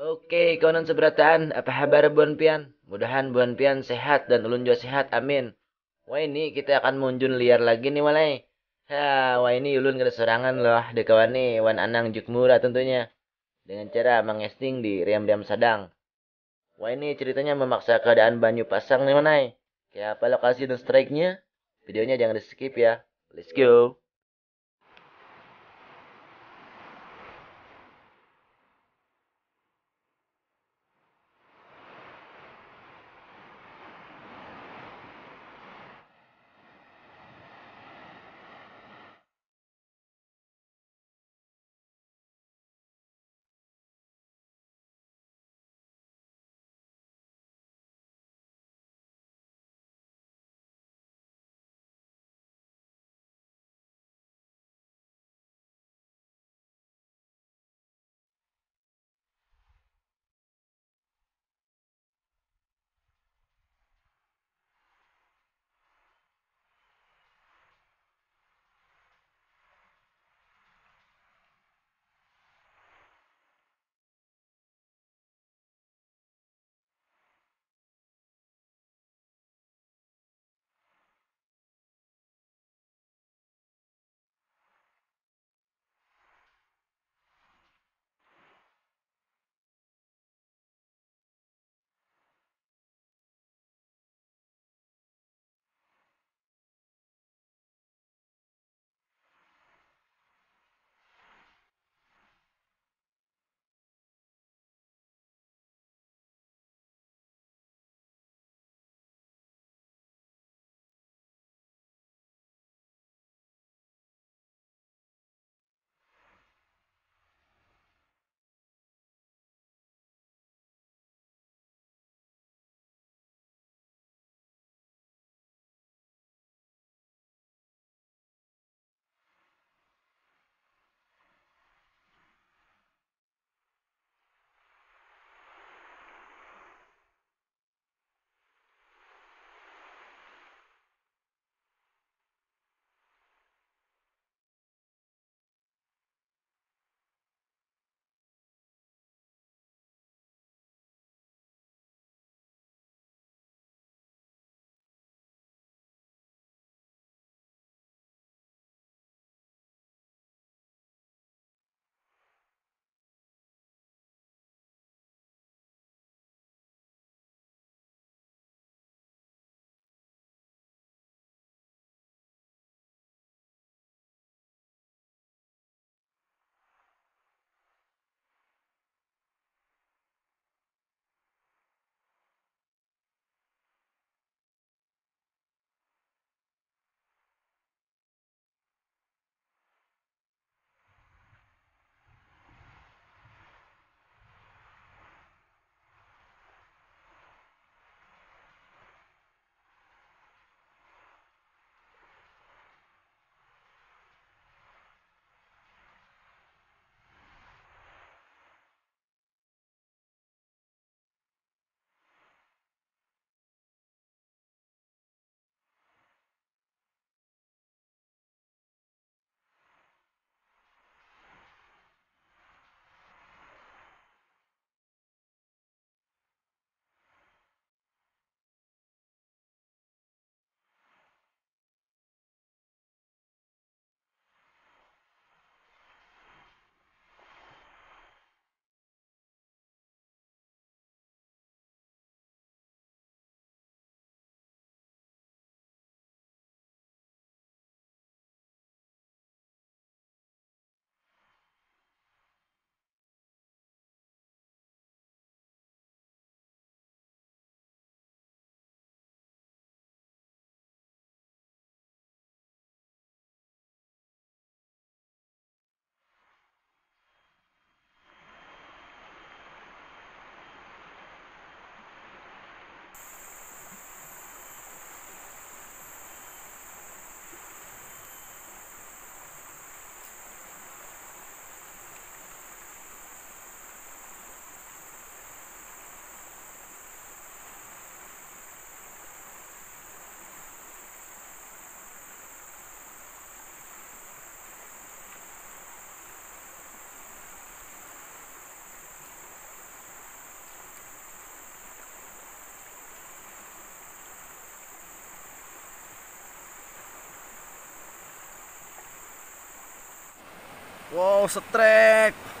Oke, konon seberatan, apa kabar Buan Pian? Mudahan Buan Pian sehat dan ulun juga sehat, amin. Wah ini kita akan munjun liar lagi nih walai. Ha, wah ini ulun kena serangan loh deh nih, wan anang Jukmura tentunya. Dengan cara mengesting di riam-riam sadang. Wah ini ceritanya memaksa keadaan banyu pasang nih walai. Kayak apa lokasi dan strike-nya? Videonya jangan di skip ya. Let's go. Wow, setrek.